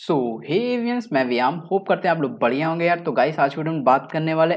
सो हे एवियंस मैं व्याम होप करते हैं आप लोग बढ़िया होंगे यार तो गाइस आज वीडियो में बात करने वाले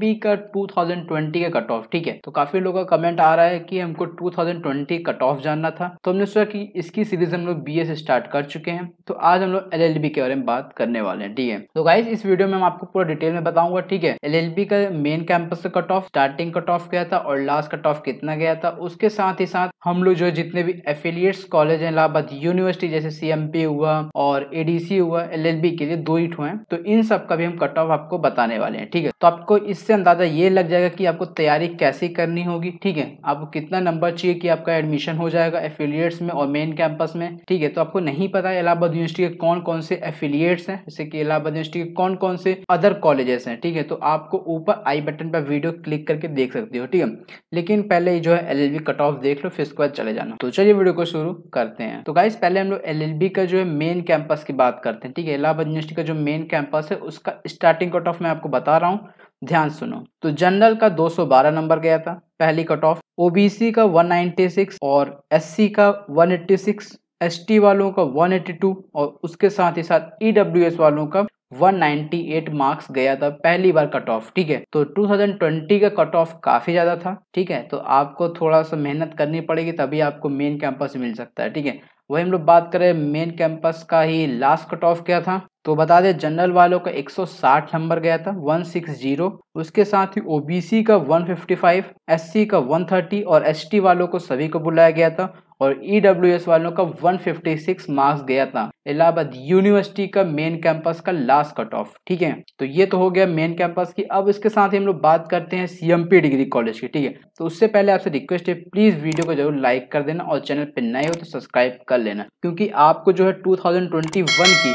बी का ट्वेंटी का कट ऑफ ठीक है तो काफी लोगों का कमेंट आ रहा है कि हमको two thousand twenty cut off जानना था तो हमने सोचा कि इसकी सीरीज हम लोग बी एस स्टार्ट कर चुके हैं तो आज हम लोग एल एल बी के बारे में बात करने वाले हैं ठीक है तो गाइस इस वीडियो में हम आपको पूरा डिटेल में बताऊंगा ठीक है एल एल बी का मेन कैंपस का cut off starting cut off गया था और लास्ट कट ऑफ कितना गया था उसके साथ ही साथ हम लोग जो जितने भी एफिलियट्स कॉलेज है इलाहाबाद यूनिवर्सिटी जैसे पी हुआ और एडी बीसीए हुआ एलएलबी के लिए दो ही हुए तो इन सब का भी हम कट ऑफ आपको बताने वाले हैं ठीक है तो आपको इससे अंदाजा ये लग जाएगा कि आपको तैयारी कैसे करनी होगी ठीक है आपको कितना नंबर चाहिए कि आपका एडमिशन हो जाएगा एफिलियट्स में और मेन कैंपस में ठीक है तो आपको नहीं पता इलाहाबाद यूनिवर्सिटी के कौन कौन से एफिलियट्स हैं जैसे कि इलाहाबाद यूनिवर्सिटी के कौन कौन से अदर कॉलेजेस हैं ठीक है तो आपको ऊपर आई बटन पर वीडियो क्लिक करके देख सकते हो ठीक है लेकिन पहले जो है एल कट ऑफ देख लो फिर उसके बाद चले जाना तो चलिए वीडियो को शुरू करते हैं तो गाइस पहले हम लोग एल का जो है मेन कैंपस की बात बात करते हैं ठीक है इलाहाबाद यूनिवर्सिटी का जो मेन कैंपस है उसका स्टार्टिंग कट ऑफ मैं आपको बता रहा हूँ ध्यान सुनो तो जनरल का 212 नंबर गया था पहली कट ऑफ ओबीसी का 196 और एससी का 186 एसटी वालों का 182 और उसके साथ ही साथ ईडब्ल्यूएस e वालों का 198 मार्क्स गया था पहली बार कट ऑफ ठीक है तो 2020 का कट ऑफ काफ़ी ज़्यादा था ठीक है तो आपको थोड़ा सा मेहनत करनी पड़ेगी तभी आपको मेन कैंपस मिल सकता है ठीक है वही हम लोग बात करें मेन कैंपस का ही लास्ट कट ऑफ क्या था तो बता दें जनरल वालों का 160 नंबर गया था 160 उसके साथ ही ओबीसी का 155 एससी का 130 और एसटी वालों को सभी को बुलाया गया था और ई e वालों का 156 मार्क्स गया था इलाहाबाद यूनिवर्सिटी का मेन कैंपस का लास्ट कट ऑफ ठीक है तो ये तो हो गया मेन कैंपस की अब इसके साथ ही हम लोग बात करते हैं सी डिग्री कॉलेज की ठीक है तो उससे पहले आपसे रिक्वेस्ट है प्लीज वीडियो को जरूर लाइक कर देना और चैनल पर नए हो तो सब्सक्राइब कर लेना क्योंकि आपको जो है टू की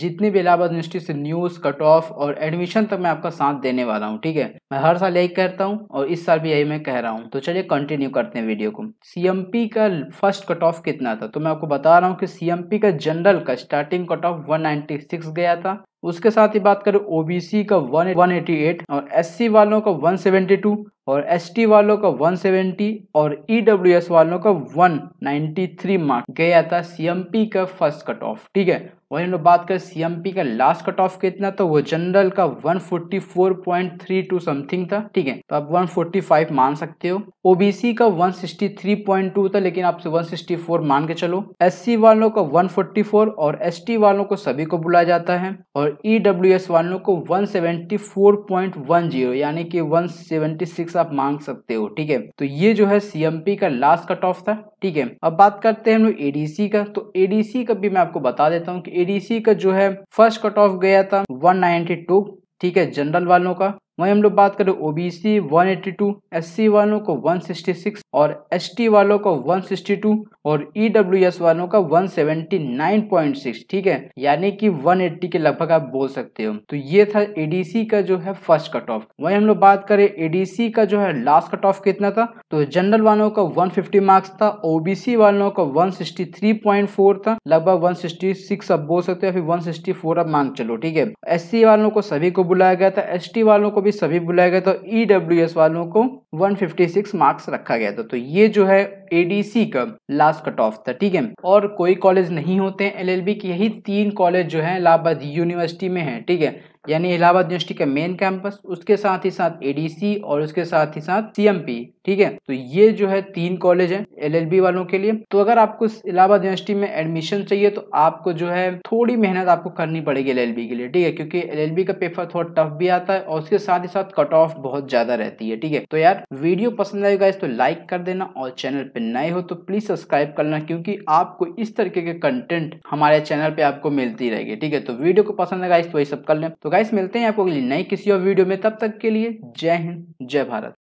जितनी भी इलाहाबाद यूनिवर्सिटी से न्यूज़ कट ऑफ और एडमिशन तक मैं आपका साथ देने वाला हूँ ठीक है मैं हर साल यही कहता हूँ और इस साल भी यही मैं कह रहा हूँ तो चलिए कंटिन्यू करते हैं वीडियो को सी का फर्स्ट कट ऑफ कितना था तो मैं आपको बता रहा हूँ कि सी का जनरल का स्टार्टिंग कट ऑफ वन गया था उसके साथ ही बात करें ओबीसी का वन वन एटी एट और एससी वालों का वन सेवेंटी टू और एसटी वालों का वन सेवेंटी और ईडब्ल्यूएस e वालों का वन नाइन्टी थ्री मार्क गया था सीएमपी का फर्स्ट कट ऑफ ठीक है वही लोग बात करें सीएमपी का लास्ट कट ऑफ कितना तो वो जनरल का 144.32 समथिंग था ठीक है तो आप 145 मान सकते हो ओबीसी का 163.2 था लेकिन आपसे 164 मान के चलो एससी वालों का 144 और एसटी वालों को सभी को बुलाया जाता है और ईडब्ल्यूएस e वालों को 174.10 यानी कि 176 आप मांग सकते हो ठीक है तो ये जो है सीएमपी का लास्ट कट ऑफ था ठीक है अब बात करते हैं हम लोग एडीसी का तो एडीसी का भी मैं आपको बता देता हूँ कि एडीसी का जो है फर्स्ट कट ऑफ गया था वन ठीक है जनरल वालों का वहीं हम लोग बात करें ओबीसी 182, एससी वालों को 166 और एसटी वालों को 162 और ईडब्ल्यूएस e वालों का 179.6 ठीक है यानी कि 180 के लगभग आप बोल सकते हो तो ये था एडीसी का जो है फर्स्ट कट ऑफ वहीं हम लोग बात करें एडीसी का जो है लास्ट कट ऑफ कितना था तो जनरल वालों का 150 मार्क्स था ओबीसी वालों का फोर था लगभग सिक्स आप बोल सकते हो फिर फोर आप मांग चलो ठीक है सी वालों को सभी को बुलाया गया था टी वालों को भी भी सभी बुलाए गए तो ई e वालों को 156 मार्क्स रखा गया था तो ये जो है एडीसी का लास्ट कट ऑफ था ठीक है और कोई कॉलेज नहीं होते हैं एलएलबी की यही तीन कॉलेज जो है इलाहाबाद यूनिवर्सिटी में है ठीक है यानी इलाहाबाद यूनिवर्सिटी का मेन कैंपस उसके साथ ही साथ एडीसी और उसके साथ ही साथ सीएमपी ठीक है तो ये जो है तीन कॉलेज है एलएलबी वालों के लिए तो अगर आपको इलाहाबाद यूनिवर्सिटी में एडमिशन चाहिए तो आपको जो है थोड़ी मेहनत आपको करनी पड़ेगी एलएलबी के लिए ठीक है क्योंकि एलएलबी का पेपर थोड़ा टफ भी आता है और उसके साथ ही साथ कट ऑफ बहुत ज्यादा रहती है ठीक है तो यार वीडियो पसंद आएगा इस तो लाइक कर देना और चैनल पर नए हो तो प्लीज सब्सक्राइब करना क्योंकि आपको इस तरीके के कंटेंट हमारे चैनल पे आपको मिलती रहेगी ठीक है तो वीडियो को पसंद आएगा इस तो वही सब कर लें तो गाइस मिलते हैं आपको नई किसी और वीडियो में तब तक के लिए जय हिंद जय भारत